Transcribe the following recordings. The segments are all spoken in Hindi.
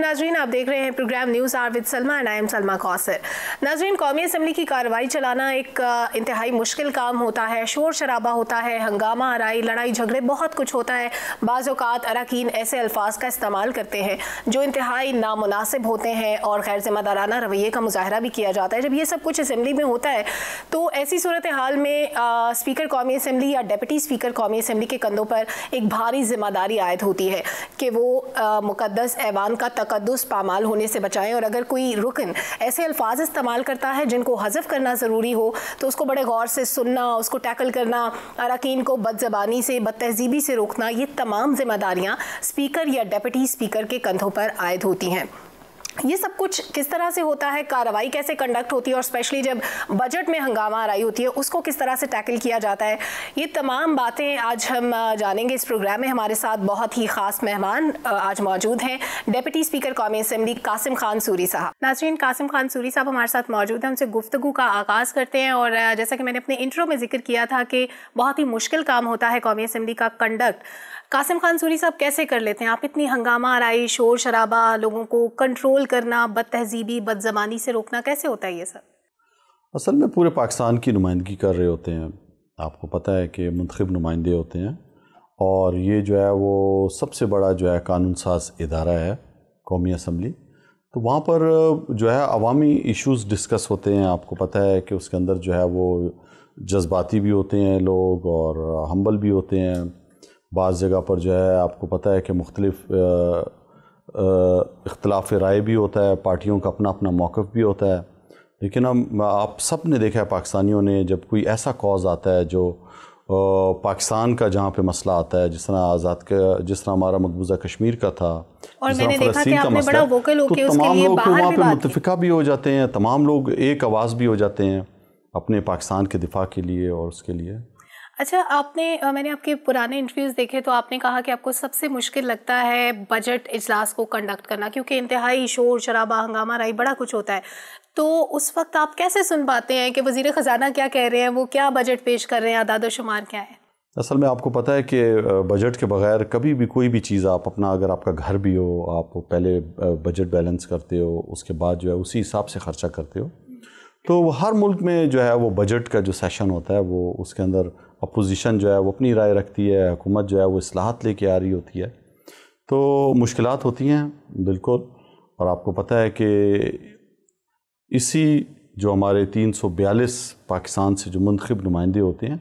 नाजरीन आप देख रहे हैं program news hour with Salma and I am Salma Kausar नाजरीन कौमी असम्बली की कार्रवाई चलाना एक इंतहाई मुश्किल काम होता है शोर शराबा होता है हंगामा आरई लड़ाई झगड़े बहुत कुछ होता है बाज़ात अरकान ऐसे अल्फाज का इस्तेमाल करते हैं जो इंतहाई नामनासिब होते हैं और गैर ज़िम्मेदाराना रवैये का मुजाहरा भी किया जाता है जब यह सब कुछ असम्बली में होता है तो ऐसी सूरत हाल में स्पीकर कौमी असम्बली या डेप्टी स्पीकर कौमी असम्बली के कंधों पर एक भारी जिम्मेदारी आयद होती है कि वो मुकदस ऐवान का तक तकदस पामाल होने से बचाएं और अगर कोई रुकन ऐसे अल्फाज इस्तेमाल करता है जिनको हजफ करना ज़रूरी हो तो उसको बड़े गौर से सुनना उसको टैकल करना अरकान को बदजबानी से बद तहजीबी से रोकना ये तमाम जिम्मेदारियाँ स्पीकर या डेप्टी स्पीकर के कंधों पर आयद होती हैं ये सब कुछ किस तरह से होता है कार्रवाई कैसे कंडक्ट होती है और स्पेशली जब बजट में हंगामा आ रही होती है उसको किस तरह से टैकल किया जाता है ये तमाम बातें आज हम जानेंगे इस प्रोग्राम में हमारे साथ बहुत ही खास मेहमान आज मौजूद हैं डेप्यूटी स्पीकर कौमी असम्बली कासिम खान सूरी साहब नाजरीन कासिम खान सूरी साहब हमारे साथ मौजूद हैं उनसे गुफ्तु का आगाज़ करते हैं और जैसा कि मैंने अपने इंटरव्यू में जिक्र किया था कि बहुत ही मुश्किल काम होता है कौमी असम्बली का कंडक्ट कासिम खान सूरी साहब कैसे कर लेते हैं आप इतनी हंगामा आई शोर शराबा लोगों को कंट्रोल करना बद तहजीबी बदजबानी से रोकना कैसे होता है ये सर असल में पूरे पाकिस्तान की नुमाइंदगी कर रहे होते हैं आपको पता है कि मंतखब नुमाइंदे होते हैं और ये जो है वो सबसे बड़ा जो है कानून साज इदारा है कौमी असम्बली तो वहाँ पर जो है अवामी इशूज़ डिस्कस होते हैं आपको पता है कि उसके अंदर जो है वो जज्बाती भी होते हैं लोग और हम्बल भी होते हैं बाज़ जगह पर जो है आपको पता है कि मुख्तलिफ़ इख्तलाफ राय भी होता है पार्टियों का अपना अपना मौक़ भी होता है लेकिन हम आप सब ने देखा है पाकिस्तानियों ने जब कोई ऐसा कॉज आता है जो पाकिस्तान का जहाँ पे मसला आता है जिस तरह आज़ाद का जिस तरह हमारा मकबूजा कश्मीर का था और मैंने देखा कि आपने बड़ा वोकल होके तो तमाम लोग वहाँ पर मुतफ़ा भी हो जाते हैं तमाम लोग एक आवाज़ भी हो जाते हैं अपने पाकिस्तान के दिफा के लिए और उसके लिए अच्छा आपने आ, मैंने आपके पुराने इंटरव्यूज़ देखे तो आपने कहा कि आपको सबसे मुश्किल लगता है बजट इजलास को कंडक्ट करना क्योंकि इंतहाई शोर शराबा हंगामा राई बड़ा कुछ होता है तो उस वक्त आप कैसे सुन पाते हैं कि वजीर ख़जाना क्या कह रहे हैं वो क्या बजट पेश कर रहे हैं आदाद शुमार क्या है असल में आपको पता है कि बजट के बगैर कभी भी कोई भी चीज़ आप अपना अगर आपका घर भी हो आप पहले बजट बैलेंस करते हो उसके बाद जो है उसी हिसाब से ख़र्चा करते हो तो हर मुल्क में जो है वो बजट का जो सेशन होता है वो उसके अंदर अपोजिशन जो है वो अपनी राय रखती है हुकूमत जो है वो असलाहत लेके आ रही होती है तो मुश्किल होती हैं बिल्कुल और आपको पता है कि इसी जो हमारे तीन सौ बयालीस पाकिस्तान से जो मंतखब नुमाइंदे होते हैं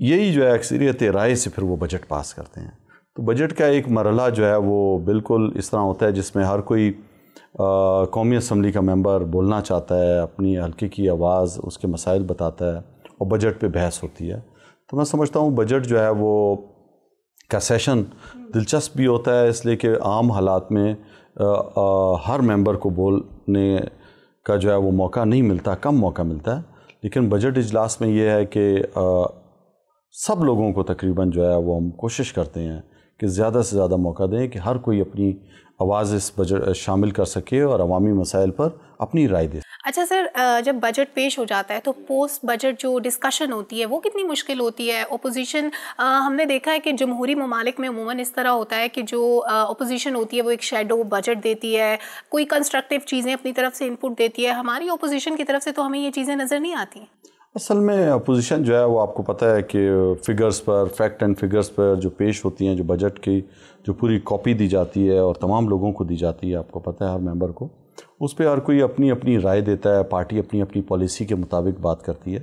यही जो है अक्सरियत राय से फिर वो बजट पास करते हैं तो बजट का एक मरला जो है वो बिल्कुल इस तरह होता है जिसमें हर कोई कौमी असम्बली का मेम्बर बोलना चाहता है अपनी हल्के की आवाज़ उसके मसाइल बताता है और बजट पर बहस होती है तो मैं समझता हूँ बजट जो है वो का सेशन दिलचस्प भी होता है इसलिए कि आम हालात में आ, आ, हर मेंबर को बोलने का जो है वो मौका नहीं मिलता कम मौका मिलता है लेकिन बजट इजलास में ये है कि आ, सब लोगों को तकरीबन जो है वो हम कोशिश करते हैं कि ज़्यादा से ज़्यादा मौका दें कि हर कोई अपनी आवाज़ इस बजट शामिल कर सके और अवामी मसाइल पर अपनी राय दे अच्छा सर जब बजट पेश हो जाता है तो पोस्ट बजट जो डिस्कशन होती है वो कितनी मुश्किल होती है अपोजिशन हमने देखा है कि जमहूरी ममालिक में अमूमन इस तरह होता है कि जो ओपोजिशन होती है वो एक शेडो बजट देती है कोई कंस्ट्रक्टिव चीज़ें अपनी तरफ से इनपुट देती है हमारी अपोजिशन की तरफ से तो हमें ये चीज़ें नज़र नहीं आती असल में अपोजिशन जो है वो आपको पता है कि फ़िगर्स पर फैक्ट एंड फिगर्स पर जो पेश होती हैं जो बजट की जो पूरी कॉपी दी जाती है और तमाम लोगों को दी जाती है आपको पता है हर मेंबर को उस पर हर कोई अपनी अपनी राय देता है पार्टी अपनी अपनी पॉलिसी के मुताबिक बात करती है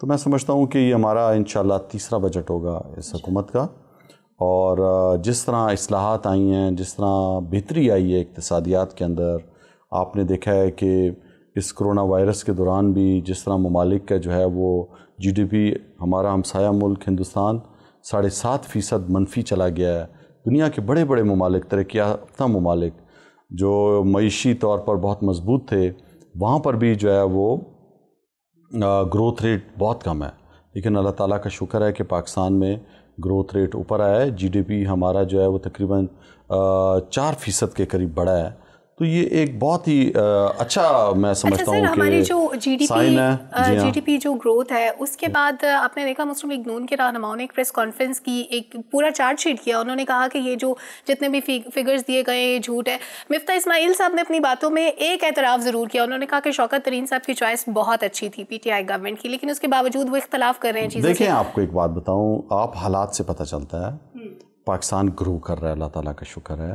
तो मैं समझता हूँ कि ये हमारा इन तीसरा बजट होगा इस हुकूमत का और जिस तरह असलाहत आई हैं जिस तरह बेहतरी आई है इकतसादियात के अंदर आपने देखा है कि इस कोरोना वायरस के दौरान भी जिस तरह ममालिक का जो है वो जीडीपी हमारा हमसाया मुल्क हिंदुस्तान साढ़े सात फ़ीसद मनफी चला गया है दुनिया के बड़े बड़े ममालिक तरक्याफ्ता ममालिक जो मईशी तौर पर बहुत मजबूत थे वहाँ पर भी जो है वो ग्रोथ रेट बहुत कम है लेकिन अल्लाह ताला का शुक्र है कि पाकिस्तान में ग्रोथ रेट ऊपर आया है जीडीपी हमारा जो है वो तकरीबन चार फ़ीसद के करीब बढ़ा है तो ये एक बहुत ही अच्छा मैं अच्छा समझता अच्छा हूँ हमारी जो डी पी हाँ। जो ग्रोथ है उसके बाद आपने देखा मुस्लिम लीग नून के रहनुमाओं ने एक प्रेस कॉन्फ्रेंस की एक पूरा चार्जशीट शीट किया उन्होंने कहा कि ये जो जितने भी फिगर्स दिए गए ये झूठ है मिफ्ता इसमाइल साहब ने अपनी बातों में एक एतराफ़ ज़रूर किया उन्होंने कहा कि शौकत तरीन साहब की चॉइस बहुत अच्छी थी पी टी आई गवर्नमेंट की लेकिन उसके बावजूद वो इख्तलाफ कर रहे हैं देखिए आपको एक बात बताऊँ आप हालात से पता चलता है हम्म। पाकिस्तान ग्रो कर रहा है अल्लाह ताला का शुक्र है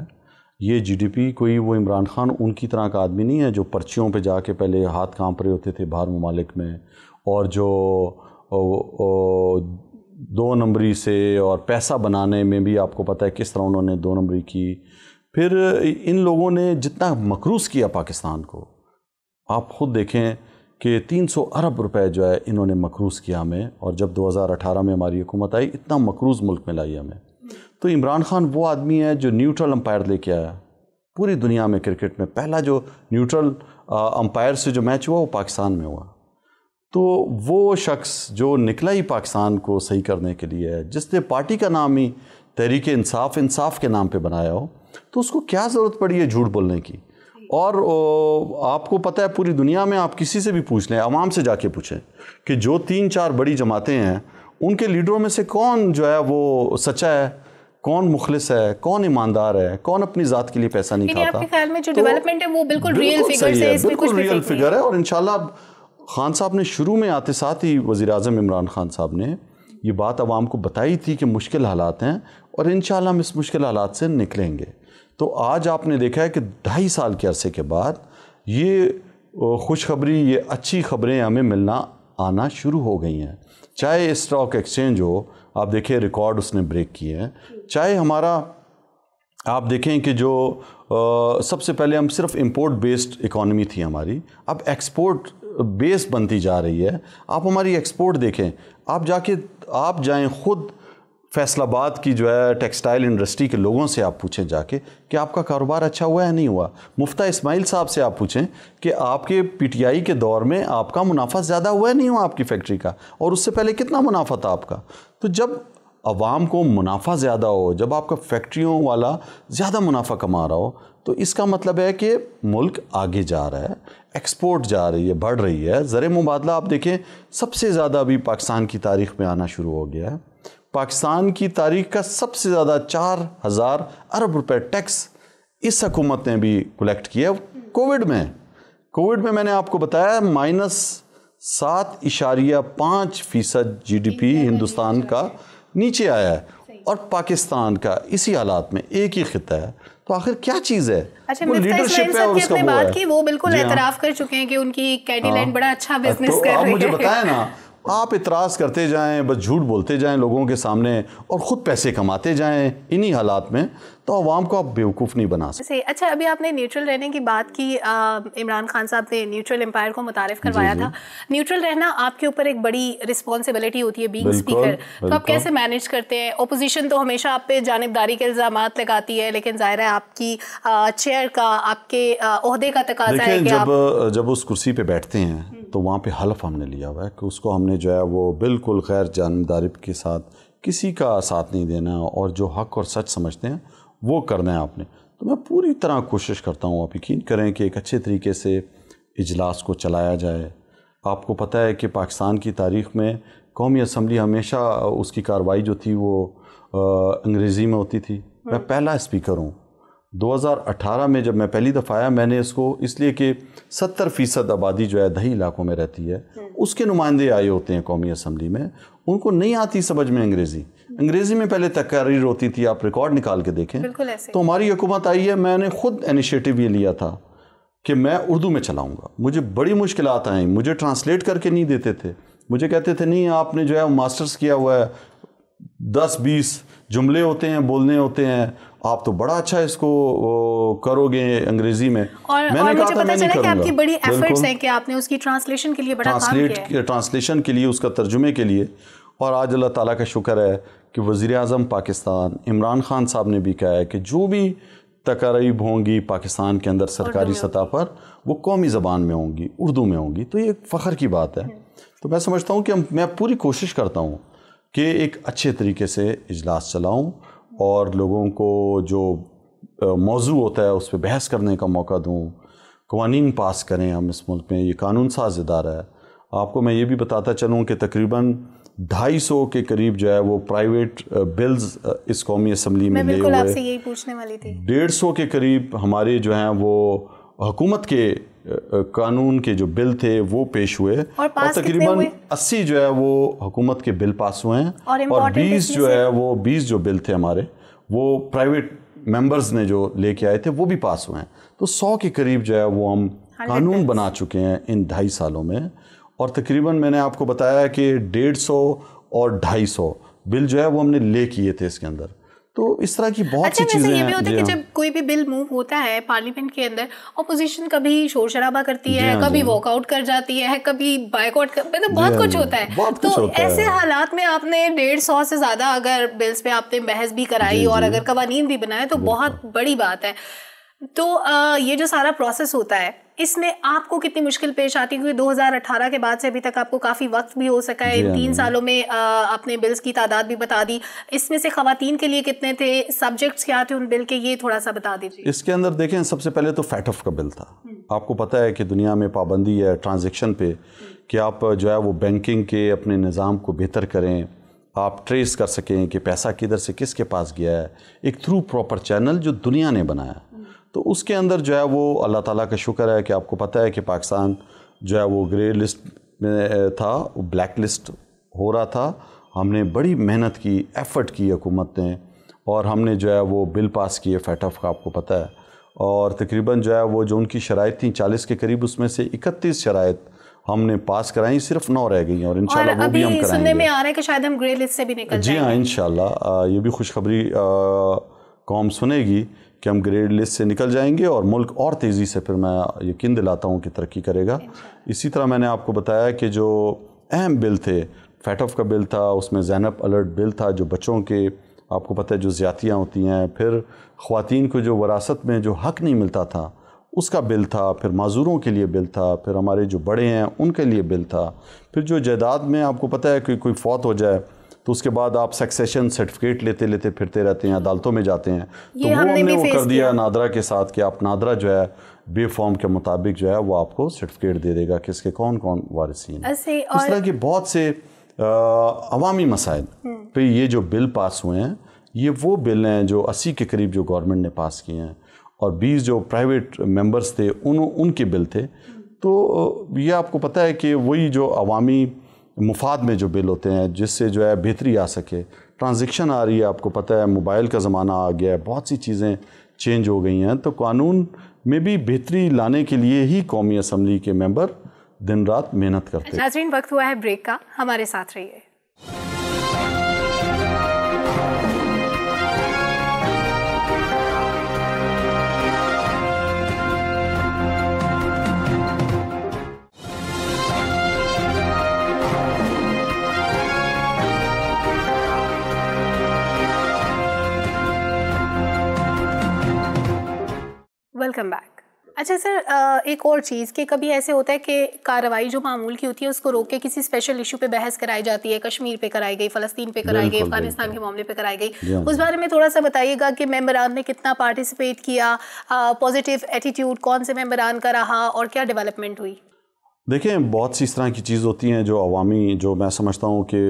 ये जीडीपी कोई वो इमरान खान उनकी तरह का आदमी नहीं है जो पर्चियों पे जाके पहले हाथ कांप रहे होते थे बाहर ममालिक में और जो ओ, ओ, दो नंबरी से और पैसा बनाने में भी आपको पता है किस तरह उन्होंने दो नंबरी की फिर इन लोगों ने जितना मकरूज़ किया पाकिस्तान को आप खुद देखें कि 300 अरब रुपए जो है इन्होंने मकरूज़ किया हमें और जब 2018 में हमारी हुकूमत आई इतना मकरूज़ मुल्क में लाई हमें तो इमरान खान वो आदमी है जो न्यूट्रल अंपायर लेके आया पूरी दुनिया में क्रिकेट में पहला जो न्यूट्रल अंपायर से जो मैच हुआ वो पाकिस्तान में हुआ तो वो शख्स जो निकला ही पाकिस्तान को सही करने के लिए है जिसने पार्टी का नाम ही तहरीक इंसाफ इंसाफ के नाम पे बनाया हो तो उसको क्या ज़रूरत पड़ी है झूठ बोलने की और आपको पता है पूरी दुनिया में आप किसी से भी पूछ लें आवाम से जाके पूछें कि जो तीन चार बड़ी जमातें हैं उनके लीडरों में से कौन जो है वो सच्चा है कौन मुखलिस है कौन ईमानदार है कौन अपनी जात के लिए पैसा नहीं खाता आपके ख्याल में जो डेवलपमेंट तो है वो बिल्कुल रियल फिगर से रियल फिगर है और इनशाला खान साहब ने शुरू में आते साथ ही वज़ी अजम इमरान खान साहब ने ये बात आवाम को बताई थी कि मुश्किल हालात हैं और इन हम इस मुश्किल हालात से निकलेंगे तो आज आपने देखा है कि ढाई साल के अरसे के बाद ये खुशखबरी ये अच्छी खबरें हमें मिलना आना शुरू हो गई हैं चाहे स्टॉक एक्सचेंज हो आप देखिए रिकॉर्ड उसने ब्रेक किए हैं चाहे हमारा आप देखें कि जो आ, सबसे पहले हम सिर्फ इंपोर्ट बेस्ड इकोनॉमी थी हमारी अब एक्सपोर्ट बेस बनती जा रही है आप हमारी एक्सपोर्ट देखें आप जाके आप जाएं खुद फैसलाबाद की जो है टेक्सटाइल इंडस्ट्री के लोगों से आप पूछें जाके कि आपका कारोबार अच्छा हुआ है नहीं हुआ मुफ्ता इस्माइल साहब से आप पूछें कि आपके पीटीआई के दौर में आपका मुनाफा ज़्यादा हुआ है नहीं हुआ आपकी फैक्ट्री का और उससे पहले कितना मुनाफा था आपका तो जब आवाम को मुनाफा ज़्यादा हो जब आपका फैक्ट्रियों वाला ज़्यादा मुनाफा कमा रहा हो तो इसका मतलब है कि मुल्क आगे जा रहा है एक्सपोर्ट जा रही है बढ़ रही है ज़र मुबादला आप देखें सबसे ज़्यादा अभी पाकिस्तान की तारीख में आना शुरू हो गया है पाकिस्तान की तारीख का सबसे ज़्यादा चार हज़ार अरब रुपये टैक्स इस हकूमत ने भी कलेक्ट किया कोविड में कोविड में मैंने आपको बताया माइनस सात इशारिया पाँच फ़ीसद जी डी पी हिंदुस्तान का नीचे आया है और पाकिस्तान का इसी हालात में एक ही खिता है तो आखिर क्या चीज है अच्छा वो लीडरशिप है और उसका वो है। की वो बिल्कुल हाँ। एतराफ कर चुके हैं कि उनकी कैडी हाँ। लाइन बड़ा अच्छा बिजनेस तो कर रही है मुझे बताया ना आप इतराज़ करते जाएं बस झूठ बोलते जाएं लोगों के सामने और ख़ुद पैसे कमाते जाएं इन्हीं हालात में तो आवाम को आप बेवकूफ़ नहीं बना सकते अच्छा अभी आपने न्यूट्रल रहने की बात की इमरान खान साहब ने न्यूट्रल एम्पायर को मुतारफ करवाया था न्यूट्रल रहना आपके ऊपर एक बड़ी रिस्पॉन्सिबिलिटी होती है बींग स्पीकर तो आप कैसे मैनेज करते हैं अपोजिशन तो हमेशा आप पे जानबदारी के इल्ज़ाम लगाती है लेकिन ज़ाहिर है आपकी चेयर का आपके अहदे का तक है जब जब उस कुर्सी पर बैठते हैं तो वहाँ पे हलफ हमने लिया हुआ है कि उसको हमने जो है वो बिल्कुल खैर जानदारी के साथ किसी का साथ नहीं देना और जो हक और सच समझते हैं वो करना है आपने तो मैं पूरी तरह कोशिश करता हूँ आप यकीन करें कि एक अच्छे तरीके से इजलास को चलाया जाए आपको पता है कि पाकिस्तान की तारीख में कौमी असम्बली हमेशा उसकी कार्रवाई जो थी वो अंग्रेज़ी में होती थी मैं हाँ। पहला स्पीकर हूँ 2018 में जब मैं पहली दफ़ा आया मैंने इसको इसलिए कि 70 फ़ीसद आबादी जो है दही इलाकों में रहती है हम्म। उसके नुमाइंदे आए होते हैं कौमी असम्बली में उनको नहीं आती समझ में अंग्रेज़ी अंग्रेज़ी में पहले तकरीर होती थी आप रिकॉर्ड निकाल के देखें तो हमारी हुकूमत आई है मैंने ख़ुद इनिशिएटिव ये लिया था कि मैं उर्दू में चलाऊँगा मुझे बड़ी मुश्किल आई मुझे ट्रांसलेट करके नहीं देते थे मुझे कहते थे नहीं आपने जो है मास्टर्स किया हुआ है दस बीस जुमले होते हैं बोलने होते हैं आप तो बड़ा अच्छा इसको करोगे अंग्रेजी में और, मैंने और कहा मुझे पता चला कि आपकी बड़ी एफर्ट्स हैं कि आपने उसकी ट्रांसलेशन के लिए बड़ा ट्रांसलेट काम किया ट्रांसलेशन के लिए उसका तर्जुमे के लिए और आज अल्लाह ताला का शुक्र है कि वज़ी अजम पाकिस्तान इमरान खान साहब ने भी कहा है कि जो भी तकरीब होंगी पाकिस्तान के अंदर सरकारी सतह पर वो कौमी ज़बान में होंगी उर्दू में होंगी तो ये एक फ़ख्र की बात है तो मैं समझता हूँ कि मैं पूरी कोशिश करता हूँ कि एक अच्छे तरीके से इजलास चलाऊँ और लोगों को जो मौजू होता है उस पर बहस करने का मौका दूँ कवानीन पास करें हम इस मुल्क में ये कानून साज इदारा है आपको मैं ये भी बताता चलूँ कि तकरीबन ढाई सौ के करीब जो है वो प्राइवेट बिल्स इस कौमी असम्बली में लिए हुए डेढ़ सौ के करीब हमारे जो हैं वो हुकूमत के कानून के जो बिल थे वो पेश हुए और, और तकरीबन 80 जो है वो हुकूमत के बिल पास हुए हैं और, और 20 जो है वो 20 जो बिल थे हमारे वो प्राइवेट मेंबर्स ने जो लेके आए थे वो भी पास हुए हैं तो 100 के करीब जो है वो हम कानून बना चुके हैं इन ढाई सालों में और तकरीबन मैंने आपको बताया कि डेढ़ सौ और ढाई सौ बिल जो है वो हमने ले किए थे इसके अंदर तो इस तरह की बहुत अच्छा, चीजें ये भी होता है कि हाँ। जब कोई भी बिल मूव होता है पार्लियामेंट के अंदर ऑपोजिशन कभी शोर शराबा करती है हाँ, कभी वॉकआउट हाँ। कर जाती है कभी बाइकआउट कर मतलब बहुत तो कुछ होता है तो ऐसे हालात में आपने डेढ़ सौ से ज्यादा अगर बिल्स पे आपने बहस भी कराई और अगर कवानीन भी बनाए तो बहुत बड़ी बात है तो आ, ये जो सारा प्रोसेस होता है इसमें आपको कितनी मुश्किल पेश आती है क्योंकि 2018 के बाद से अभी तक आपको काफ़ी वक्त भी हो सका है इन हाँ तीन सालों में आपने बिल्स की तादाद भी बता दी इसमें से खातन के लिए कितने थे सब्जेक्ट्स क्या थे उन बिल के ये थोड़ा सा बता दीजिए इसके अंदर देखें सबसे पहले तो फैट ऑफ का बिल था हम्म। आपको पता है कि दुनिया में पाबंदी है ट्रांजेक्शन पे हम्म। कि आप जो है वो बैंकिंग के अपने निज़ाम को बेहतर करें आप ट्रेस कर सकें कि पैसा किधर से किसके पास गया है एक थ्रू प्रॉपर चैनल जो दुनिया ने बनाया तो उसके अंदर जो है वो अल्लाह ताला का शुक्र है कि आपको पता है कि पाकिस्तान जो है वो ग्रे लिस्ट में था ब्लैक लिस्ट हो रहा था हमने बड़ी मेहनत की एफ़र्ट की हुकूमत ने और हमने जो है वो बिल पास किए फैटफ का आपको पता है और तकरीबन जो है वो जो उनकी शराइ थी चालीस के करीब उसमें से इकतीस शराइ हमने पास कराई सिर्फ नौ रह गई और इंशाल्लाह वो भी हम कराएंगे सुनने में आ रहा है कि शायद हम ग्रे लिस्ट से भी निकल जी हाँ इंशाल्लाह ये भी खुशखबरी कौम सुनेगी कि हम ग्रेड लिस्ट से निकल जाएंगे और मुल्क और तेज़ी से फिर मैं यकीन दिलाता हूँ कि तरक्की करेगा इसी तरह मैंने आपको बताया कि जो अहम बिल थे फैट ऑफ का बिल था उसमें जैनब अलर्ट बिल था जो बच्चों के आपको पता है जो ज़्यादतियाँ होती हैं फिर ख़वान को जो वरासत में जो हक़ नहीं मिलता था उसका बिल था फिर माजूरों के लिए बिल था फिर हमारे जो बड़े हैं उनके लिए बिल था फिर जो जायदाद में आपको पता है कि कोई फौत हो जाए तो उसके बाद आप सक्सेशन सर्टिफिकेट लेते लेते फिरते रहते हैं अदालतों में जाते हैं तो वो हमने, वो कर दिया नादरा के साथ कि आप नादरा जो है बे फॉर्म के मुताबिक जो है वो आपको सर्टिफिकेट दे देगा कि इसके कौन कौन हैं इस तरह के बहुत से अवामी मसाइल पे हम्म। तो ये जो बिल पास हुए हैं ये वो बिल हैं जो अस्सी के करीब जो गवर्नमेंट ने पास किए हैं और बीस जो प्राइवेट मेंबर्स थे उन उनके बिल थे हम्म। तो ये आपको पता है कि वही जो अवामी मुफाद में जो बिल होते हैं जिससे जो है बेहतरी आ सके ट्रांजेक्शन आ रही है आपको पता है मोबाइल का ज़माना आ गया है बहुत सी चीज़ें चेंज हो गई हैं तो कानून में भी बेहतरी लाने के लिए ही कौमी असम्बली के मेंबर दिन रात मेहनत करते हैं नाजरीन वक्त हुआ है ब्रेक का हमारे साथ रहिए वेलकम बैक अच्छा सर एक और चीज़ कि कभी ऐसे होता है कि कार्रवाई जो मामूल की होती है उसको रोक के किसी स्पेशल इशू पे बहस कराई जाती है कश्मीर पे कराई गई फलस्तीन पे कराई गई अफगानिस्तान के मामले पे कराई गई हाँ, उस हाँ। बारे में थोड़ा सा बताइएगा कि मेम्बरान ने कितना पार्टिसिपेट किया पॉजिटिव एटीट्यूड कौन से मेम्बरान का रहा और क्या डेवलपमेंट हुई देखें बहुत सी इस तरह की चीज़ होती हैं जो अवामी जो मैं समझता हूँ कि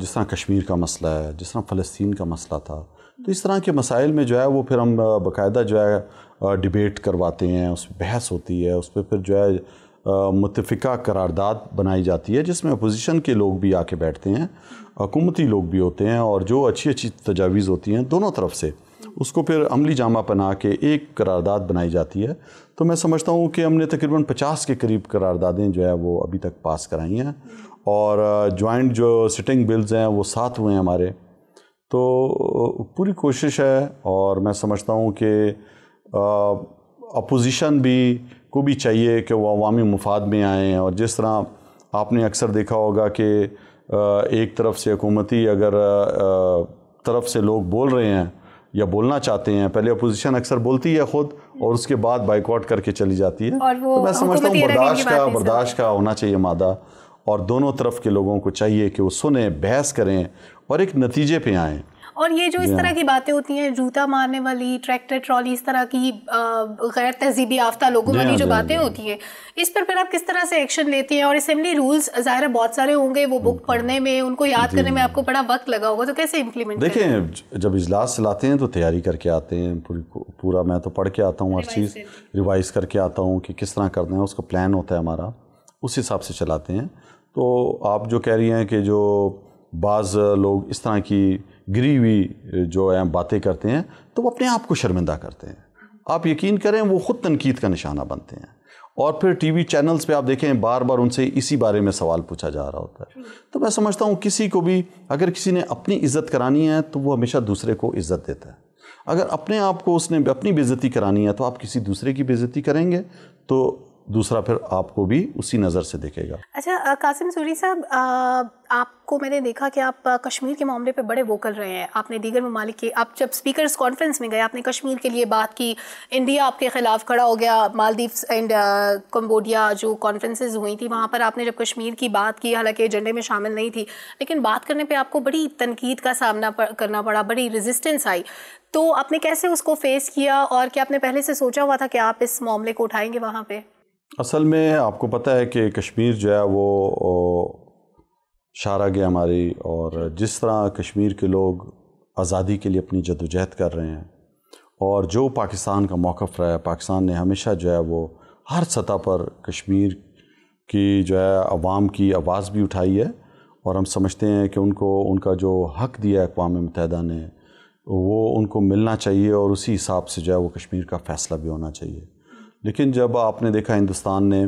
जिस तरह कश्मीर का मसला है जिस तरह फ़लस्तीन का मसला था तो इस तरह के मसाइल में जो है वो फिर हम बकायदा जो है डिबेट करवाते हैं उस पर बहस होती है उस पर फिर जो है मुतफ़ा करारदाद बनाई जाती है जिसमें अपोजिशन के लोग भी आके बैठते हैं हकूमती लोग भी होते हैं और जो अच्छी अच्छी तजावीज़ होती हैं दोनों तरफ से उसको फिर अमली जामा पना के एक करारदाद बनाई जाती है तो मैं समझता हूँ कि हमने तकरीबन पचास के करीब करारदादें जो है वो अभी तक पास कराई हैं और जॉइंट जो सिटिंग बिल्स हैं वो सात हुए हैं हमारे तो पूरी कोशिश है और मैं समझता हूँ कि अपोजिशन भी को भी चाहिए कि वो अवामी मफाद में आएँ और जिस तरह आपने अक्सर देखा होगा कि एक तरफ से हुकूमती अगर तरफ से लोग बोल रहे हैं या बोलना चाहते हैं पहले अपोजिशन अक्सर बोलती है खुद और उसके बाद बाइकआउट करके चली जाती है और वो तो मैं समझता हूँ बर्दाश्त का बर्दाश्त का होना चाहिए मादा और दोनों तरफ के लोगों को चाहिए कि वो सुने बहस करें और एक नतीजे पे आएँ और ये जो इस तरह की बातें होती हैं जूता मारने वाली ट्रैक्टर ट्रॉली इस तरह की गैर तहजीबी याफ्ता लोगों वाली जो बातें होती हैं इस पर फिर आप किस तरह से एक्शन लेते हैं और असेंबली रूल्स ज़ाहिर बहुत सारे होंगे वो बुक पढ़ने में उनको याद करने में आपको बड़ा वक्त लगा होगा तो कैसे इम्प्लीमेंट देखें जब इजलास चलाते हैं तो तैयारी करके आते हैं पूरी पूरा मैं तो पढ़ के आता हूँ हर चीज़ रिवाइज करके आता हूँ कि किस तरह करना है उसका प्लान होता है हमारा उस हिसाब से चलाते हैं तो आप जो कह रही हैं कि जो बाज़ लोग इस तरह की गिरी हुई जो है बातें करते हैं तो वो अपने आप को शर्मिंदा करते हैं आप यकीन करें वो ख़ुद तनकीद का निशाना बनते हैं और फिर टीवी चैनल्स पे आप देखें बार बार उनसे इसी बारे में सवाल पूछा जा रहा होता है तो मैं समझता हूँ किसी को भी अगर किसी ने अपनी इज़्ज़त करानी है तो वो हमेशा दूसरे को इज़्ज़त देता है अगर अपने आप को उसने अपनी बेज़ती करानी है तो आप किसी दूसरे की बेज़ती करेंगे तो दूसरा फिर आपको भी उसी नज़र से देखेगा अच्छा कासिम सूरी साहब आपको मैंने देखा कि आप कश्मीर के मामले पे बड़े वोकल रहे हैं आपने दीगर ममालिक के आप जब स्पीकर्स कॉन्फ्रेंस में गए आपने कश्मीर के लिए बात की इंडिया आपके ख़िलाफ़ खड़ा हो गया मालदीव एंड कम्बोडिया जो कॉन्फ्रेंसेज हुई थी वहाँ पर आपने जब कश्मीर की बात की हालांकि एजेंडे में शामिल नहीं थी लेकिन बात करने पर आपको बड़ी तनकीद का सामना करना पड़ा बड़ी रजिस्टेंस आई तो आपने कैसे उसको फेस किया और क्या आपने पहले से सोचा हुआ था कि आप इस मामले को उठाएंगे वहाँ पर असल में आपको पता है कि कश्मीर जो है वो शारा गया हमारी और जिस तरह कश्मीर के लोग आज़ादी के लिए अपनी जदोजहद कर रहे हैं और जो पाकिस्तान का मौक़ रहा है पाकिस्तान ने हमेशा जो है वो हर सतह पर कश्मीर की जो है आवाम की आवाज़ भी उठाई है और हम समझते हैं कि उनको उनका जो हक़ दिया है अकवा मुतहदा ने वो उनको मिलना चाहिए और उसी हिसाब से जो है वो कश्मीर का फ़ैसला भी होना चाहिए लेकिन जब आपने देखा हिंदुस्तान ने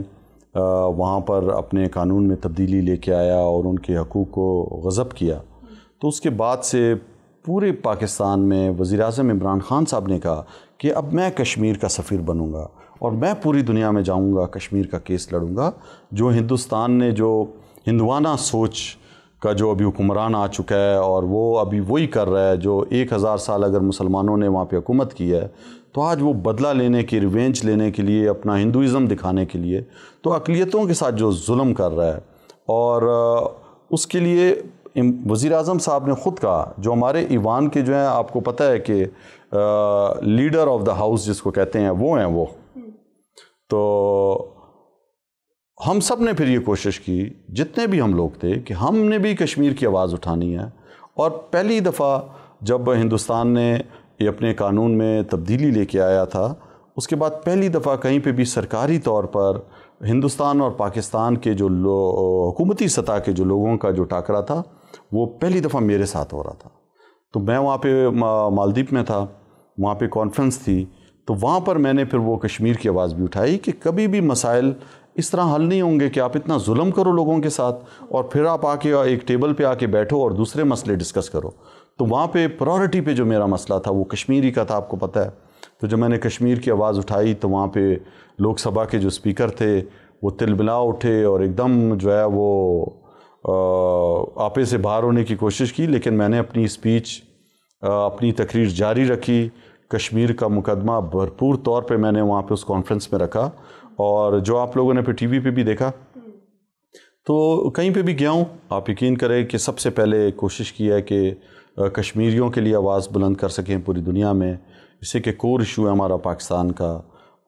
वहाँ पर अपने कानून में तब्दीली लेके आया और उनके हकूक़ को गज़ब किया तो उसके बाद से पूरे पाकिस्तान में वज़ी अजम इमरान ख़ान साहब ने कहा कि अब मैं कश्मीर का सफ़ीर बनूँगा और मैं पूरी दुनिया में जाऊँगा कश्मीर का केस लड़ूँगा जो हिंदुस्तान ने जो हिंदवाना सोच का जो अभी हुक्मरान आ चुका है और वो अभी वही कर रहा है जो एक हज़ार साल अगर मुसलमानों ने वहाँ पे हुकूमत की है तो आज वो बदला लेने की रिवेंज लेने के लिए अपना हिंदुज़म दिखाने के लिए तो अकलीतों के साथ जो जुल्म कर रहा है और उसके लिए वज़ी अजम साहब ने ख़ुद कहा जो हमारे ईवान के जो हैं आपको पता है कि लीडर ऑफ द हाउस जिसको कहते हैं वो हैं वो तो हम सब ने फिर ये कोशिश की जितने भी हम लोग थे कि हमने भी कश्मीर की आवाज़ उठानी है और पहली दफ़ा जब हिंदुस्तान ने ये अपने कानून में तब्दीली लेके आया था उसके बाद पहली दफ़ा कहीं पे भी सरकारी तौर पर हिंदुस्तान और पाकिस्तान के जो हुकूमती सतह के जो लोगों का जो टाकरा था वो पहली दफ़ा मेरे साथ हो रहा था तो मैं वहाँ पे मालदीप में था वहाँ पे कॉन्फ्रेंस थी तो वहाँ पर मैंने फिर वो कश्मीर की आवाज़ भी उठाई कि कभी भी मसाइल इस तरह हल नहीं होंगे कि आप इतना जुल्म करो लोगों के साथ और फिर आप आके एक टेबल पे आके बैठो और दूसरे मसले डिस्कस करो तो वहाँ पे प्रायोरिटी पे जो मेरा मसला था वो कश्मीरी का था आपको पता है तो जब मैंने कश्मीर की आवाज़ उठाई तो वहाँ पे लोकसभा के जो स्पीकर थे वो तिलबिला उठे और एकदम जो है वो आपे से बाहर होने की कोशिश की लेकिन मैंने अपनी स्पीच अपनी तकरीर जारी रखी कश्मीर का मुकदमा भरपूर तौर पे मैंने वहाँ पे उस कॉन्फ्रेंस में रखा और जो आप लोगों ने फिर टीवी पे भी देखा तो कहीं पे भी गया हूँ आप यकीन करें कि सबसे पहले कोशिश की है कि कश्मीरियों के लिए आवाज़ बुलंद कर सकें पूरी दुनिया में इसे के कोर इशू है हमारा पाकिस्तान का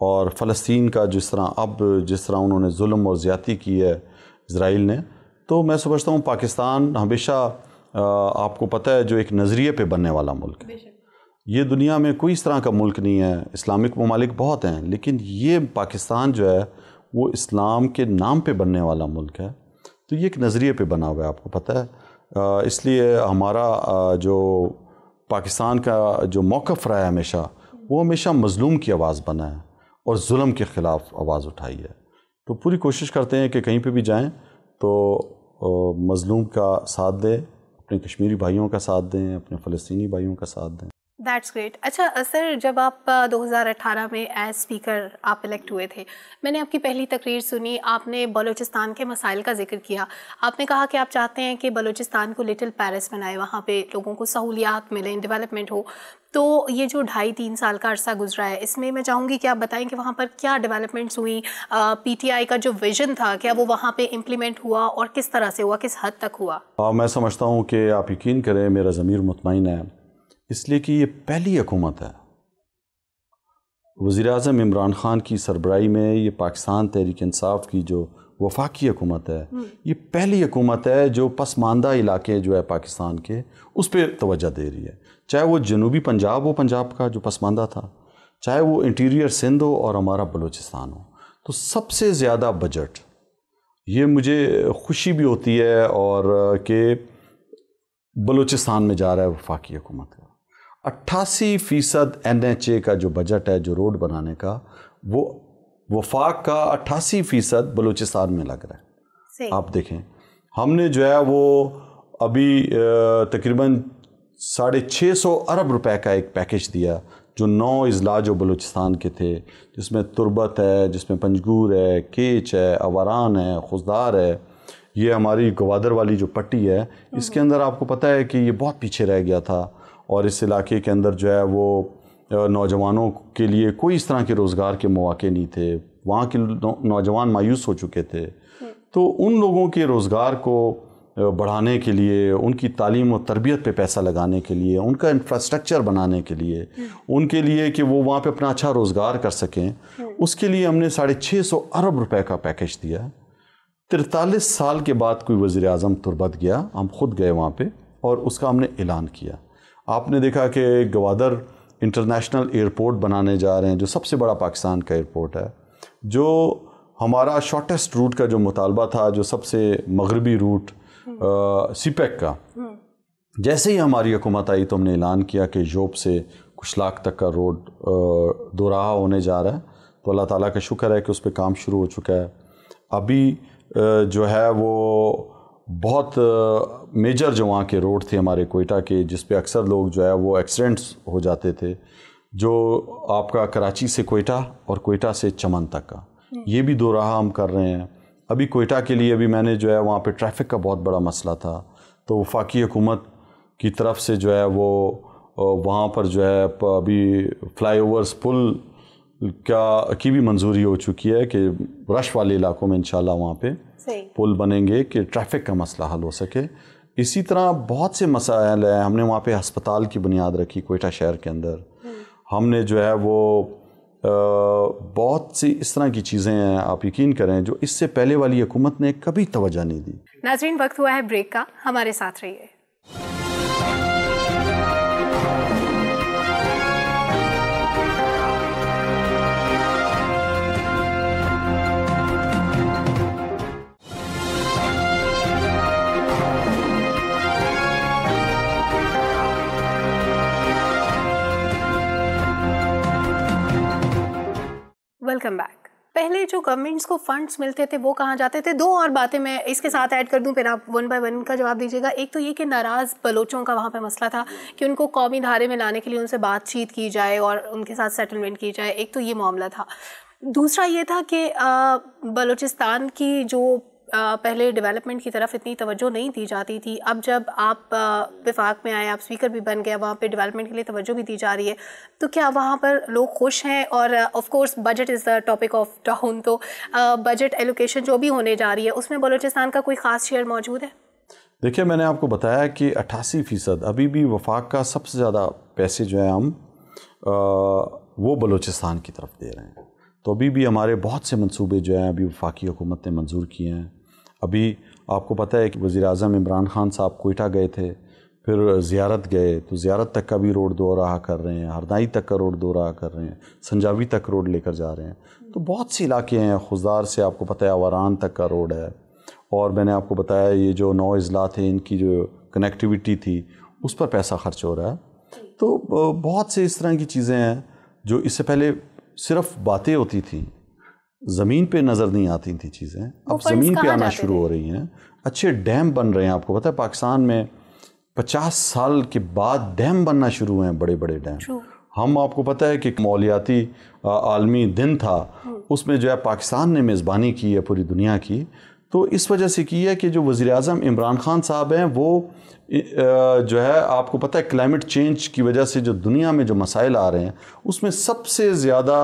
और फ़लस्तीन का जिस तरह अब जिस तरह उन्होंने म और ज़्यादी की है इसराइल ने तो मैं समझता हूँ पाकिस्तान हमेशा आपको पता है जो एक नज़रिए पे बनने वाला मुल्क है ये दुनिया में कोई इस तरह का मुल्क नहीं है इस्लामिक ममालिक बहुत हैं लेकिन ये पाकिस्तान जो है वो इस्लाम के नाम पे बनने वाला मुल्क है तो ये एक नज़रिए पे बना हुआ है आपको पता है इसलिए हमारा जो पाकिस्तान का जो मौक़ रहा है हमेशा वो हमेशा मज़लूम की आवाज़ बना है और जुल्म के ख़िलाफ़ आवाज़ उठाई है तो पूरी कोशिश करते हैं कि कहीं पे भी जाएं तो मज़लूम का साथ दें अपने कश्मीरी भाइयों का साथ दें अपने फ़लस्तनी भाइयों का साथ दें दैट्स ग्रेट अच्छा सर जब आप 2018 में एज स्पीकर आप इलेक्ट हुए थे मैंने आपकी पहली तकरीर सुनी आपने बलूचिस्तान के मसाइल का जिक्र किया आपने कहा कि आप चाहते हैं कि बलूचिस्तान को लिटिल पेरिस बनाए वहाँ पे लोगों को सहूलियात मिलें डेवलपमेंट हो तो ये जो ढाई तीन साल का अरसा गुजरा है इसमें मैं चाहूँगी कि आप बताएं कि वहाँ पर क्या डेवलपमेंट्स हुई पीटीआई का जो विज़न था क्या वो वहाँ पे इम्प्लीमेंट हुआ और किस तरह से हुआ किस हद तक हुआ आ, मैं समझता हूँ कि आप यकीन करें मेरा ज़मीर मुतमिन है इसलिए कि ये पहली हकूमत है वज़ी अजम इमरान ख़ान की सरबराही में ये पाकिस्तान तहरीक इंसाफ की जो वफाकी हकूमत है हम्म। ये पहली हकूमत है जो पसमानदा इलाके जो है पाकिस्तान के उस पर तोज्ह दे रही है चाहे वो जनूबी पंजाब हो पंजाब का जो पसमानदा था चाहे वो इंटीरियर सिंध हो और हमारा बलूचिस्तान हो तो सबसे ज़्यादा बजट ये मुझे खुशी भी होती है और कि बलूचिस्तान में जा रहा है वफाकी हकूमत अट्ठासी फ़ीसद एन एच ए का जो बजट है जो रोड बनाने का वो वफाक का अट्ठासी फ़ीसद बलूचिस्तान में लग रहा है आप देखें हमने जो है वो अभी तकरीबन साढ़े छः सौ अरब रुपए का एक पैकेज दिया जो नौ अजला जो बलूचिस्तान के थे जिसमें तुरबत है जिसमें पंजगूर है केच है अवारान है खुजदार है ये हमारी गवादर वाली जो पट्टी है हम्म। इसके अंदर आपको पता है कि ये बहुत पीछे रह गया था और इस इलाके के अंदर जो है वो नौजवानों के लिए कोई इस तरह के रोज़गार के मौके नहीं थे वहाँ के नौजवान मायूस हो चुके थे तो उन लोगों के रोज़गार को बढ़ाने के लिए उनकी तालीम और तरबियत पे पैसा लगाने के लिए उनका इंफ्रास्ट्रक्चर बनाने के लिए उनके लिए कि वो वहाँ पे अपना अच्छा रोज़गार कर सकें उसके लिए हमने साढ़े छः सौ अरब रुपए का पैकेज दिया तिरतालीस साल के बाद कोई वज़ी अजम तुरबत गया हम खुद गए वहाँ पर और उसका हमने ऐलान किया आपने देखा कि गवादर इंटरनेशनल एयरपोर्ट बनाने जा रहे हैं जो सबसे बड़ा पाकिस्तान का एयरपोर्ट है जो हमारा शॉर्टेस्ट रूट का जो मुतालबा था जो सबसे मगरबी रूट सीपेक हम्म। e का हम्म। जैसे ही हमारी हुकूमत आई तो हमने ऐलान किया कि जोब से कुछ लाख तक का रोड दोराहा होने जा रहा है तो अल्लाह ताला का शुक्र है कि उस पर काम शुरू हो चुका है अभी जो है वो बहुत मेजर जो वहाँ के रोड थे हमारे कोयटा के जिस पे अक्सर लोग जो है वो एक्सीडेंट्स हो जाते थे जो आपका कराची से कोयटा और कोयटा से चमन तक का हम्म। ये भी दो राह हम कर रहे हैं अभी कोयटा के लिए अभी मैंने जो है वहाँ पे ट्रैफिक का बहुत बड़ा मसला था तो वफाकी हुकूमत की तरफ से जो है वो वहाँ पर जो है अभी फ्लाई ओवर्स पुल का की भी मंजूरी हो चुकी है कि रश वाले इलाकों में इन वहाँ पर पुल बनेंगे कि ट्रैफिक का मसला हल हो सके इसी तरह बहुत से मसाइल हैं हमने वहाँ पे अस्पताल की बुनियाद रखी कोयटा शहर के अंदर हम्म। हमने जो है वो आ, बहुत सी इस तरह की चीज़ें हैं आप यकीन करें जो इससे पहले वाली हुकूमत ने कभी तोज्जा नहीं दी नाजरीन वक्त हुआ है ब्रेक का हमारे साथ रहिए पहले जो गवर्नमेंट्स को फंड्स मिलते थे वो कहाँ जाते थे दो और बातें मैं इसके हम्म। साथ ऐड कर दूँ फिर आप वन बाय वन का जवाब दीजिएगा एक तो ये कि नाराज़ बलोचों का वहाँ पर मसला था कि उनको कौमी धारे में लाने के लिए उनसे बातचीत की जाए और उनके साथ सेटलमेंट की जाए एक तो ये मामला था दूसरा ये था कि बलूचिस्तान की जो पहले डेवलपमेंट की तरफ इतनी तवज्जो नहीं दी जाती थी अब जब आप विफाक में आए आप स्पीकर भी बन गए वहाँ पे डेवलपमेंट के लिए तवज्जो भी दी जा रही है तो क्या वहाँ पर लोग खुश हैं और of course budget is the topic of town तो बजट एलोकेशन जो भी होने जा रही है उसमें बलोचिस्तान का कोई ख़ास शेयर मौजूद है देखिए मैंने आपको बताया कि अट्ठासी फ़ीसद अभी भी वफाक का सबसे ज़्यादा पैसे जो है हम वो बलोचिस्तान की तरफ दे रहे हैं तो अभी भी हमारे बहुत से मंसूबे जो हैं अभी वफाकी हुकूमत ने मंजूर किए हैं अभी आपको पता है कि वज़ी अजम इमरान ख़ान साहब कोयटा गए थे फिर ज़्यारत गए तो ज़्यारत तक का भी रोड दो रहा कर रहे हैं हरदाई तक का रोड दो रहा कर रहे हैं संजावी तक रोड लेकर जा रहे हैं तो बहुत से इलाके हैं खुजदार से आपको पता है अवरान तक का रोड है और मैंने आपको बताया ये जो नौ अजला थे इनकी जो कनेक्टिविटी थी उस पर पैसा खर्च हो रहा है तो बहुत से इस तरह की चीज़ें हैं जो इससे पहले सिर्फ बातें होती थी ज़मीन पे नज़र नहीं आती थी चीज़ें अब ज़मीन पे आना शुरू हो रही हैं अच्छे डैम बन रहे हैं आपको पता है पाकिस्तान में पचास साल के बाद डैम बनना शुरू हुए हैं बड़े बड़े डैम हम आपको पता है कि मौलियाती आलमी दिन था hmm. उसमें जो है पाकिस्तान ने मेज़बानी की है पूरी दुनिया की तो इस वजह से की है कि जो वज़ी अजम इमरान ख़ान साहब हैं वो जो है आपको पता है क्लाइमेट चेंज की वजह से जो दुनिया में जो मसाइल आ रहे हैं उसमें सबसे ज़्यादा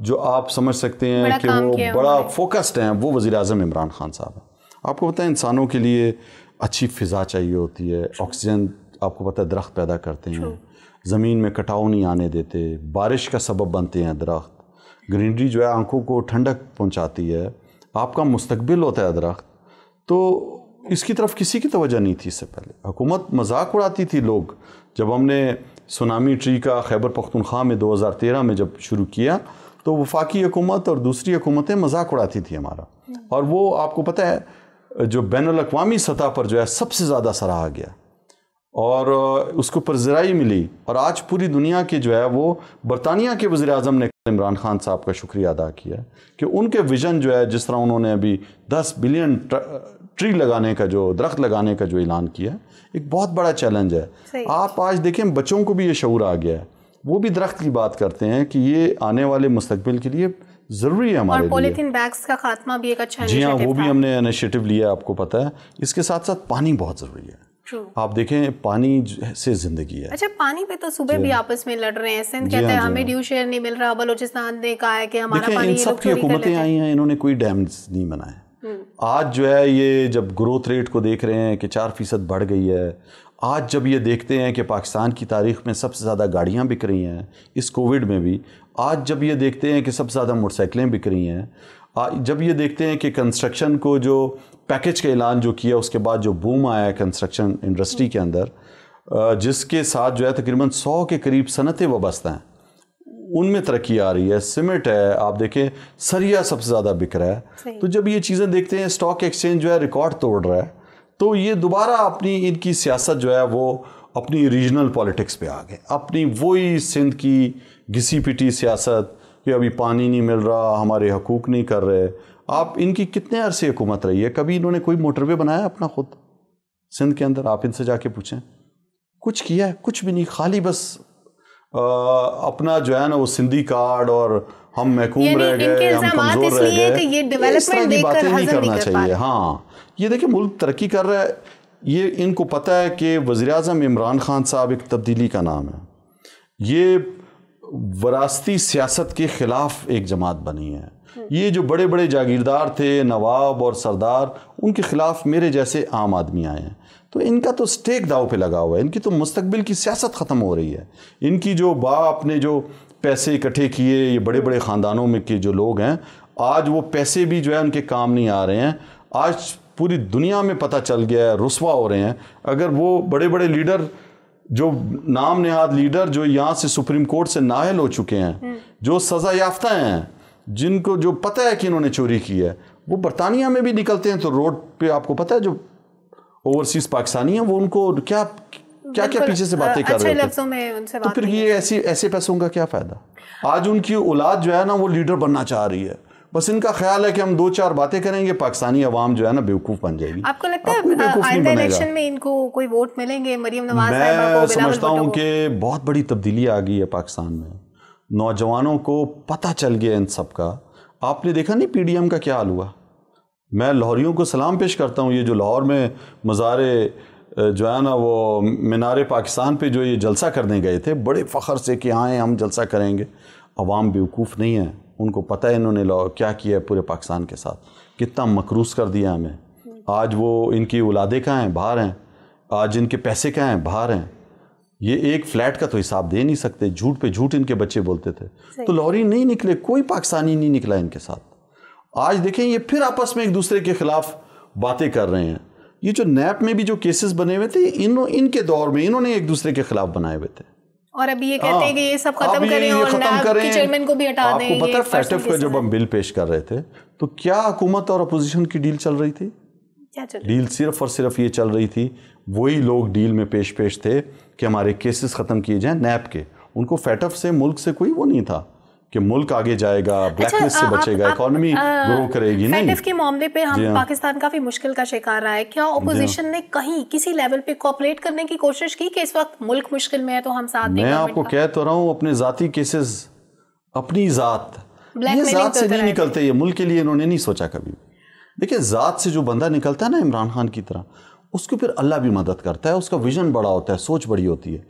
जो आप समझ सकते हैं कि वो बड़ा फोकस्ड हैं वो वज़ी अजम इमरान खान साहब हैं आपको पता है इंसानों के लिए अच्छी फ़िज़ा चाहिए होती है ऑक्सीजन आपको पता है दरख्त पैदा करते हैं ज़मीन में कटाव नहीं आने देते बारिश का सबब बनते हैं दरख्त ग्रीनरी जो है आंखों को ठंडक पहुंचाती है आपका मुस्तबिल होता है दरख्त तो इसकी तरफ किसी की तवज्जो नहीं थी इससे पहले हुकूमत मजाक उड़ाती थी लोग जब हमने सुनामी ट्री का खैबर पख्तनख्वा में 2013 में जब शुरू किया तो वफाकी हुकूमत और दूसरी हुकूमतें मजाक उड़ाती थी हमारा हम्म। और वो आपको पता है जो बैन अवी सतह पर जो है सबसे ज़्यादा सराहा गया और उसको परजराई मिली और आज पूरी दुनिया की जो है वो बरतानिया के वज़ी अजम ने इमरान खान साहब का शुक्रिया अदा किया कि उनके विज़न जो है जिस तरह उन्होंने अभी 10 बिलियन ट्री लगाने का जो दरख्त लगाने का जो ऐलान किया एक बहुत बड़ा चैलेंज है आप आज देखें बच्चों को भी ये शूर आ गया है वो भी दरख्त की बात करते हैं कि ये आने वाले मुस्तबिल के लिए ज़रूरी है हमारे और पॉलीथीन बैग्स का खात्मा भी एक अच्छा जी हाँ वो भी हमने इनिशिएटिव लिया आपको पता है इसके साथ साथ पानी बहुत ज़रूरी है आप देखें पानी से जिंदगी है अच्छा पानी पे तो सुबह भी हाँ। आपस में लड़ रहे हैं सिंध कहते हाँ, हैं हमें हाँ। ड्यू शेयर नहीं मिल रहा बलोचिस्तान ने कहा है कि हमारा पानी इन सब की हुकूमतें आई हैं इन्होंने कोई डैम नहीं बनाए hmm। आज जो है ये जब ग्रोथ रेट को देख रहे हैं कि चार फीसद बढ़ गई है आज जब ये देखते हैं कि पाकिस्तान की तारीख में सबसे ज़्यादा गाड़ियाँ बिक रही हैं इस कोविड में भी आज जब ये देखते हैं कि सबसे ज़्यादा मोटरसाइकिलें बिक रही हैं जब ये देखते हैं कि कंस्ट्रक्शन को जो पैकेज का ऐलान जो किया उसके बाद जो बूम आया है कंस्ट्रक्शन इंडस्ट्री के अंदर जिसके साथ जो है तकरीबन सौ के करीब सनतें वाबस्ता हैं उनमें तरक्की आ रही है सीमेंट है आप देखें सरिया सबसे ज़्यादा बिक रहा है तो जब ये चीज़ें देखते हैं स्टॉक एक्सचेंज जो है रिकॉर्ड तोड़ रहा है तो ये दोबारा अपनी इनकी सियासत जो है वो अपनी रीजनल पॉलिटिक्स पे आ गए अपनी वही सिंध की घिसी पिटी सियासत कि अभी पानी नहीं मिल रहा हमारे हकूक नहीं कर रहे आप इनकी कितने अरसे हुकूमत रही है कभी इन्होंने कोई मोटरवे बनाया अपना खुद सिंध के अंदर आप इनसे जाके पूछें कुछ किया है कुछ भी नहीं खाली बस अपना जो है ना वो सिंधी कार्ड और हम महकूम रह गए हम कमज़ोर रह गए तरह की बातें नहीं करना चाहिए हाँ ये देखिए मुल्क तरक्की कर रहा है ये इनको पता है कि वज़ी अजम इमरान ख़ान साहब एक तब्दीली का नाम है ये वरासती सियासत के ख़िलाफ़ एक जमात बनी है हम्म। ये जो बड़े बड़े जागीरदार थे नवाब और सरदार उनके ख़िलाफ़ मेरे जैसे आम आदमी आए हैं तो इनका तो स्टेक दाव पे लगा हुआ है इनकी तो मुस्तबिल की सियासत ख़त्म हो रही है इनकी जो बाप ने जो पैसे इकट्ठे किए ये बड़े बड़े ख़ानदानों में के जो लोग हैं आज वो पैसे भी जो है उनके काम नहीं आ रहे हैं आज पूरी दुनिया में पता चल गया है रसवा हो रहे हैं अगर वो बड़े बड़े लीडर जो नाम नहाद लीडर जो यहाँ से सुप्रीम कोर्ट से नाहल हो चुके हैं हम्म। जो सज़ा याफ्ता हैं जिनको जो पता है कि इन्होंने चोरी की है वो बरतानिया में भी निकलते हैं तो रोड पे आपको पता है जो ओवरसीज पाकिस्तानी है वो उनको क्या क्या क्या पीछे से बातें कर रहे हैं में उनसे तो फिर ये ऐसी ऐसे पैसों का क्या फ़ायदा आज उनकी औलाद जो है ना वो लीडर बनना चाह रही है बस इनका ख्याल है कि हम दो चार बातें करेंगे पाकिस्तानी आवाम जो है ना बेवकूफ़ बन जाएगी आपको लगता है इलेक्शन में इनको कोई वोट मिलेंगे मरियम नवाज मैं समझता हूँ कि बहुत बड़ी तब्दीली आ गई है पाकिस्तान में नौजवानों को पता चल गया इन सब का आपने देखा नहीं पीडीएम का क्या हाल हुआ मैं लाहौरियों को सलाम पेश करता हूँ ये जो लाहौर में मज़ार जो है ना वो मीनार पाकिस्तान पे जो ये जलसा करने गए थे बड़े फ़ख्र से कि आएँ हाँ, हम जलसा करेंगे अवाम बेवकूफ़ नहीं है उनको पता है इन्होंने क्या किया है पूरे पाकिस्तान के साथ कितना मकरूस कर दिया हमें आज वो इनकी औलादे कहाँ हैं बाहर हैं आज इनके पैसे कहाँ हैं बाहर हैं ये एक फ्लैट का तो हिसाब दे नहीं सकते झूठ पे झूठ इनके बच्चे बोलते थे तो लॉरी नहीं निकले कोई पाकिस्तानी नहीं निकला इनके साथ आज देखें ये फिर आपस में एक दूसरे के खिलाफ बातें कर रहे हैं ये जो नैप में भी जो केसेस बने हुए थे इन इनके दौर में इन्होंने एक दूसरे के खिलाफ बनाए हुए थे और अभी ये कहते हैं हाँ। कि ये सब खत्म करें और खत्म करें चेयरमैन को भी हटा आपको पता है फैटफ का जब हम बिल पेश कर रहे थे तो क्या हुकूमत और अपोजिशन की डील चल रही थी डील सिर्फ और सिर्फ ये चल रही थी वही लोग डील में पेश पेश थे कि हमारे केसेस ख़त्म किए जाएं नैप के उनको फैटफ से मुल्क से कोई वो नहीं था कि मुल्क आगे जाएगा ब्लैकलिस्ट अच्छा, से बचेगा इकोनॉमी ग्रो करेगी नहीं के मामले पे हम हाँ। पाकिस्तान काफी मुश्किल का शिकार रहा है क्या ओपोजिशन हाँ। ने कहीं किसी लेवल पे कोपरेट करने की कोशिश की कि इस वक्त मुल्क मुश्किल में है तो हम साथ मैं आपको कह तो रहा हूँ अपने जाती केसेस अपनी जात ये जात तो से नहीं निकलते ये मुल्क के लिए इन्होंने नहीं सोचा कभी देखिए जात से जो बंदा निकलता है ना इमरान खान की तरह उसको फिर अल्लाह भी मदद करता है उसका विजन बड़ा होता है सोच बड़ी होती है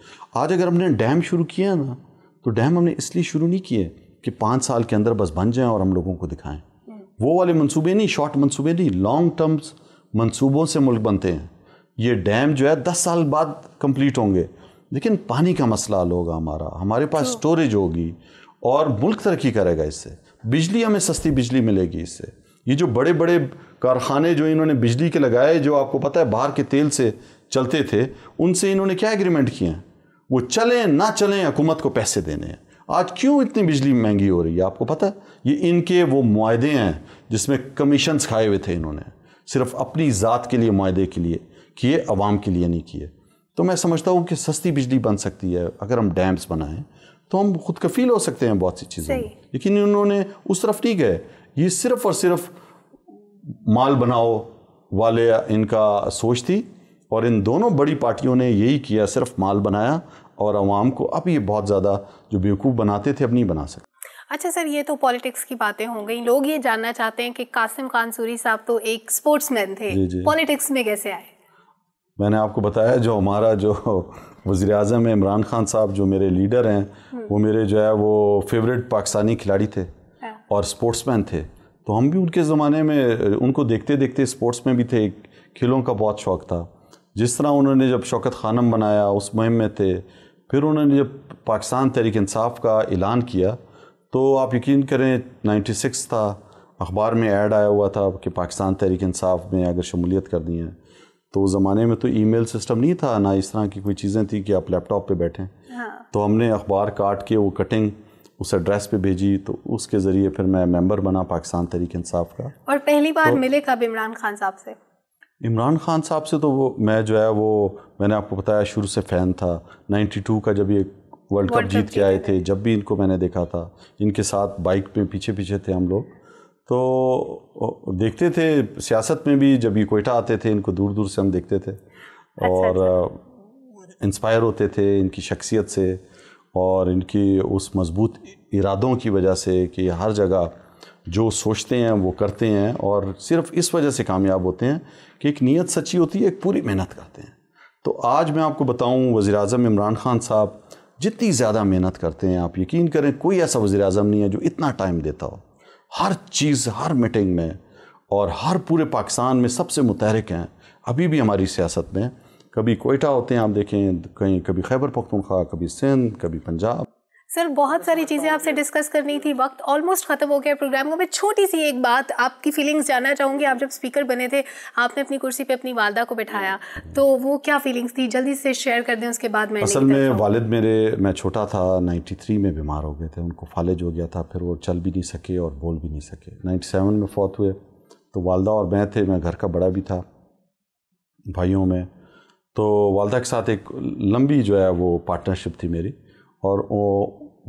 आज अगर हमने डैम शुरू किया ना तो डैम हमने इसलिए शुरू नहीं किए कि पाँच साल के अंदर बस बन जाएं और हम लोगों को दिखाएं वो वाले मंसूबे नहीं शॉर्ट मंसूबे नहीं लॉन्ग टर्म्स मंसूबों से मुल्क बनते हैं ये डैम जो है दस साल बाद कंप्लीट होंगे लेकिन पानी का मसला हल होगा हमारा हमारे पास स्टोरेज तो- होगी और मुल्क तरक्की करेगा इससे बिजली हमें सस्ती बिजली मिलेगी इससे ये जो बड़े बड़े कारखाने जो इन्होंने बिजली के लगाए जो आपको पता है बाहर के तेल से चलते थे उनसे इन्होंने क्या एग्रीमेंट किए हैं वो चलें ना चलें हुकूमत को पैसे देने हैं आज क्यों इतनी बिजली महंगी हो रही है आपको पता है ये इनके वो माहदे हैं जिसमें कमीशंस खाए हुए थे इन्होंने सिर्फ अपनी ज़ात के लिए माहदे के लिए किए आवाम के लिए नहीं किए तो मैं समझता हूँ कि सस्ती बिजली बन सकती है अगर हम डैम्स बनाएं तो हम खुद कफील हो सकते हैं बहुत सी चीज़ें लेकिन इन्होंने उस तरफ नहीं गए ये सिर्फ और सिर्फ माल बनाओ वाले इनका सोच थी और इन दोनों बड़ी पार्टियों ने यही किया सिर्फ माल बनाया और आवाम को अब ये बहुत ज़्यादा जो बेवकूफ़ बनाते थे अब नहीं बना सकते अच्छा सर ये तो पॉलिटिक्स की बातें हो गई लोग ये जानना चाहते हैं कि कासिम खान सूरी साहब तो एक स्पोर्ट्स थे पॉलिटिक्स में कैसे आए मैंने आपको बताया जो हमारा जो वज़ी अजम है इमरान खान साहब जो मेरे लीडर हैं हम्म। वो मेरे जो है वो फेवरेट पाकिस्तानी खिलाड़ी थे हाँ। और मैन थे तो हम भी उनके ज़माने में उनको देखते देखते स्पोर्ट्स में भी थे खेलों का बहुत शौक़ था जिस तरह उन्होंने जब शौकत खानम बनाया उस मुहिम में थे फिर उन्होंने जब पाकिस्तान तहरीक इंसाफ का ऐलान किया तो आप यकीन करें 96 था अखबार में ऐड आया हुआ था कि पाकिस्तान तहरीक इंसाफ में अगर शमूलियत कर दी है तो उस ज़माने में तो ईमेल सिस्टम नहीं था ना इस तरह की कोई चीज़ें थी कि आप लैपटॉप पे बैठें हाँ। तो हमने अखबार काट के वो कटिंग उस एड्रेस पे भेजी तो उसके ज़रिए फिर मैं मेंबर बना पाकिस्तान तहरीक इंसाफ का और पहली बार तो, मिले कब इमरान खान साहब से इमरान खान साहब से तो वो मैं जो है वो मैंने आपको बताया शुरू से फ़ैन था 92 का जब ये वर्ल्ड कप जीत के आए थे जब भी इनको मैंने देखा था इनके साथ बाइक पे पीछे पीछे थे हम लोग तो देखते थे सियासत में भी जब ये कोयटा आते थे इनको दूर दूर से हम देखते थे अच्छा, और अच्छा। इंस्पायर होते थे इनकी शख्सियत से और इनकी उस मजबूत इरादों की वजह से कि हर जगह जो सोचते हैं वो करते हैं और सिर्फ इस वजह से कामयाब होते हैं कि एक नीयत सच्ची होती है एक पूरी मेहनत करते हैं तो आज मैं आपको बताऊं वज़ी अजम इमरान ख़ान साहब जितनी ज़्यादा मेहनत करते हैं आप यकीन करें कोई ऐसा वज़ी अजम नहीं है जो इतना टाइम देता हो हर चीज़ हर मीटिंग में और हर पूरे पाकिस्तान में सबसे मुतहरक हैं अभी भी हमारी सियासत में कभी कोयटा होते हैं आप देखें कहीं कभी खैबर पख्तूनख्वा कभी सिंध कभी पंजाब सर बहुत सारी चीज़ें आपसे डिस्कस करनी थी वक्त ऑलमोस्ट ख़त्म हो गया प्रोग्राम का मैं छोटी सी एक बात आपकी फीलिंग्स जानना चाहूँगी आप जब स्पीकर बने थे आपने अपनी कुर्सी पे अपनी वालदा को बैठाया तो वो क्या फीलिंग्स थी जल्दी से शेयर कर दें उसके बाद मैं असल में वालद मेरे मैं छोटा था नाइन्टी में बीमार हो गए थे उनको फालिज हो गया था फिर वो चल भी नहीं सके और बोल भी नहीं सके नाइन्टी में फौत हुए तो वालदा और मैं थे मैं घर का बड़ा भी था भाइयों में तो वालदा के साथ एक लंबी जो है वो पार्टनरशिप थी मेरी और वो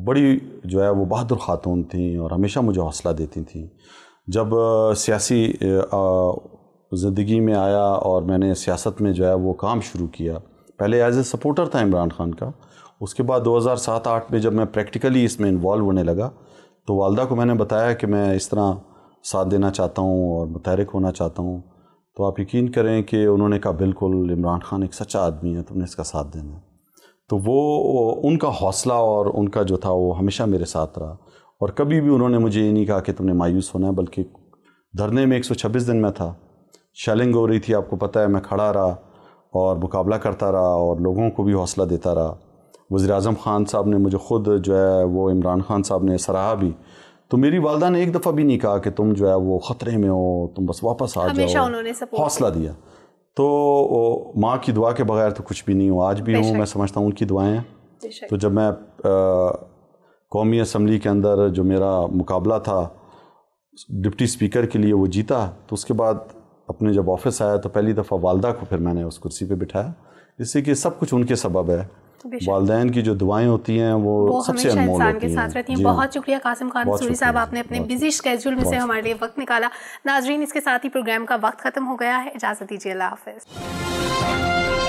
बड़ी जो है वो बहादुर ख़ातून थी और हमेशा मुझे हौसला देती थी जब सियासी ज़िंदगी में आया और मैंने सियासत में जो है वो काम शुरू किया पहले एज़ ए सपोर्टर था इमरान ख़ान का उसके बाद 2007-8 में जब मैं प्रैक्टिकली इसमें इन्वॉल्व होने लगा तो वालदा को मैंने बताया कि मैं इस तरह साथ देना चाहता हूँ और मुतहरक होना चाहता हूँ तो आप यकीन करें कि उन्होंने कहा बिल्कुल इमरान ख़ान एक सच्चा आदमी है तुमने इसका साथ देना है तो वो उनका हौसला और उनका जो था वो हमेशा मेरे साथ रहा और कभी भी उन्होंने मुझे ये नहीं कहा कि तुमने मायूस होना है बल्कि धरने में 126 दिन में था शैलिंग हो रही थी आपको पता है मैं खड़ा रहा और मुकाबला करता रहा और लोगों को भी हौसला देता रहा वज़ी अजम ख़ान साहब ने मुझे ख़ुद जो है वो इमरान ख़ान साहब ने सराहा भी तो मेरी वालदा ने एक दफ़ा भी नहीं कहा कि तुम जो है वो ख़तरे में हो तुम बस वापस आ जाओ हौसला दिया तो माँ की दुआ के बगैर तो कुछ भी नहीं हूँ आज भी हूँ मैं समझता हूँ उनकी दुआएं तो जब मैं कौमी असम्बली के अंदर जो मेरा मुकाबला था डिप्टी स्पीकर के लिए वो जीता तो उसके बाद अपने जब ऑफिस आया तो पहली दफ़ा वालदा को फिर मैंने उस कुर्सी पे बिठाया इससे कि सब कुछ उनके सबब है वालदेन की जो दुआएं होती हैं वो, वो सबसे अनमोल के साथ रहती हैं बहुत हाँ। शुक्रिया कासिम खान सूरी साहब आपने अपने बिजी स्केड्यूल में से हमारे लिए वक्त निकाला नाजरीन इसके साथ ही प्रोग्राम का वक्त ख़त्म हो गया है इजाज़त दीजिए अल्लाह हाफिज़